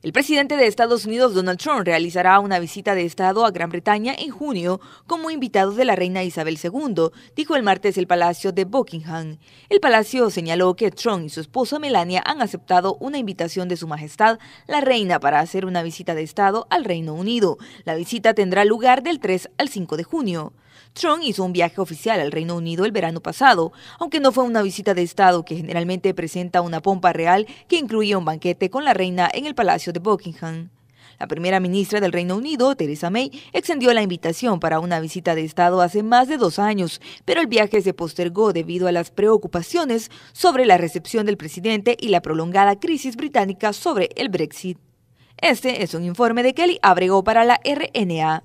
El presidente de Estados Unidos, Donald Trump, realizará una visita de Estado a Gran Bretaña en junio como invitado de la reina Isabel II, dijo el martes el Palacio de Buckingham. El palacio señaló que Trump y su esposa Melania han aceptado una invitación de Su Majestad, la reina, para hacer una visita de Estado al Reino Unido. La visita tendrá lugar del 3 al 5 de junio. Trump hizo un viaje oficial al Reino Unido el verano pasado, aunque no fue una visita de Estado que generalmente presenta una pompa real que incluía un banquete con la reina en el Palacio de Buckingham. La primera ministra del Reino Unido, Theresa May, extendió la invitación para una visita de Estado hace más de dos años, pero el viaje se postergó debido a las preocupaciones sobre la recepción del presidente y la prolongada crisis británica sobre el Brexit. Este es un informe de Kelly Abrego para la RNA.